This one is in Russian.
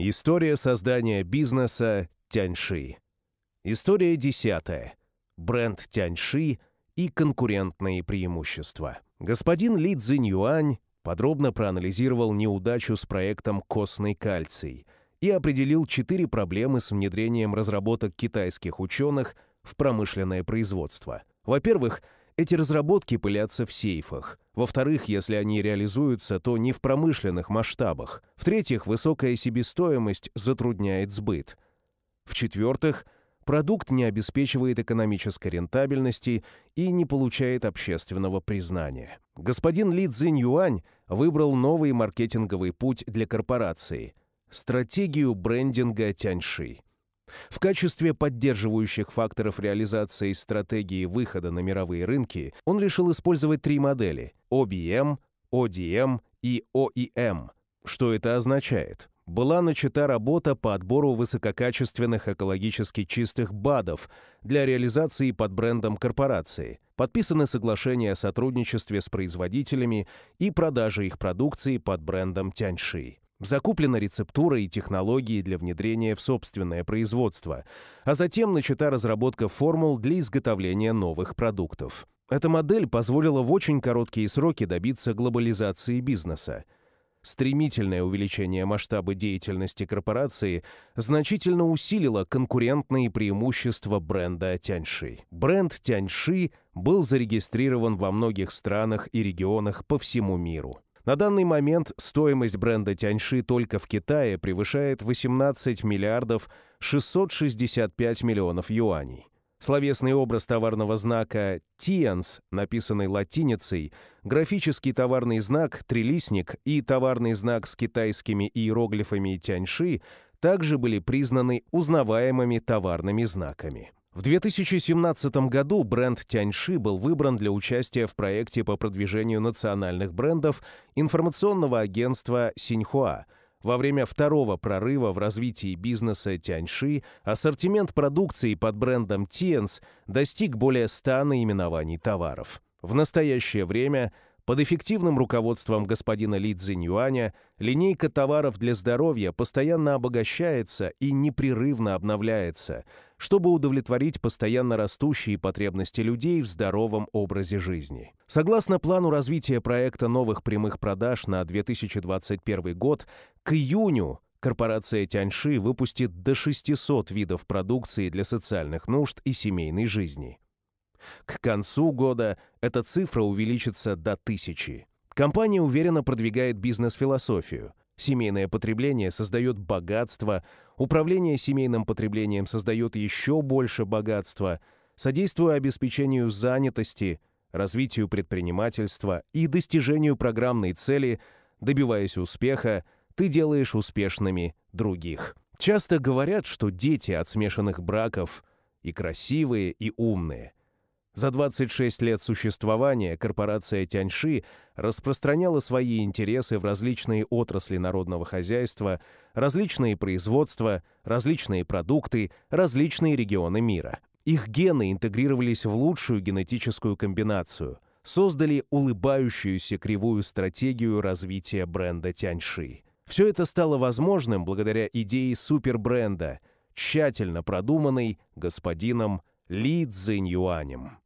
История создания бизнеса Тяньши. История десятая. Бренд Тяньши и конкурентные преимущества. Господин Ли Цзиньюань подробно проанализировал неудачу с проектом «Костный кальций» и определил четыре проблемы с внедрением разработок китайских ученых в промышленное производство. Во-первых, эти разработки пылятся в сейфах – во-вторых, если они реализуются, то не в промышленных масштабах. В-третьих, высокая себестоимость затрудняет сбыт. В-четвертых, продукт не обеспечивает экономической рентабельности и не получает общественного признания. Господин Ли Цзиньюань выбрал новый маркетинговый путь для корпорации – стратегию брендинга Тяньши – в качестве поддерживающих факторов реализации стратегии выхода на мировые рынки он решил использовать три модели – OBM, ODM и OEM. Что это означает? Была начата работа по отбору высококачественных экологически чистых БАДов для реализации под брендом корпорации. Подписаны соглашения о сотрудничестве с производителями и продаже их продукции под брендом Тяньши. Закуплена рецептура и технологии для внедрения в собственное производство, а затем начата разработка формул для изготовления новых продуктов. Эта модель позволила в очень короткие сроки добиться глобализации бизнеса. Стремительное увеличение масштаба деятельности корпорации значительно усилило конкурентные преимущества бренда Тяньши. Бренд Тяньши был зарегистрирован во многих странах и регионах по всему миру. На данный момент стоимость бренда Тяньши только в Китае превышает 18 миллиардов 665 миллионов юаней. Словесный образ товарного знака «Тиенс», написанный латиницей, графический товарный знак «Трилистник» и товарный знак с китайскими иероглифами «Тяньши» также были признаны узнаваемыми товарными знаками. В 2017 году бренд Тяньши был выбран для участия в проекте по продвижению национальных брендов информационного агентства Синьхуа. Во время второго прорыва в развитии бизнеса Тяньши ассортимент продукции под брендом Тиенс достиг более 100 наименований товаров. В настоящее время под эффективным руководством господина Ли Цзиньюаня линейка товаров для здоровья постоянно обогащается и непрерывно обновляется – чтобы удовлетворить постоянно растущие потребности людей в здоровом образе жизни. Согласно плану развития проекта новых прямых продаж на 2021 год, к июню корпорация Тяньши выпустит до 600 видов продукции для социальных нужд и семейной жизни. К концу года эта цифра увеличится до тысячи. Компания уверенно продвигает бизнес-философию. Семейное потребление создает богатство – Управление семейным потреблением создает еще больше богатства, содействуя обеспечению занятости, развитию предпринимательства и достижению программной цели, добиваясь успеха, ты делаешь успешными других. Часто говорят, что дети от смешанных браков и красивые, и умные – за 26 лет существования корпорация Тяньши распространяла свои интересы в различные отрасли народного хозяйства, различные производства, различные продукты, различные регионы мира. Их гены интегрировались в лучшую генетическую комбинацию, создали улыбающуюся кривую стратегию развития бренда Тяньши. Все это стало возможным благодаря идее супербренда, тщательно продуманной господином ли юанем.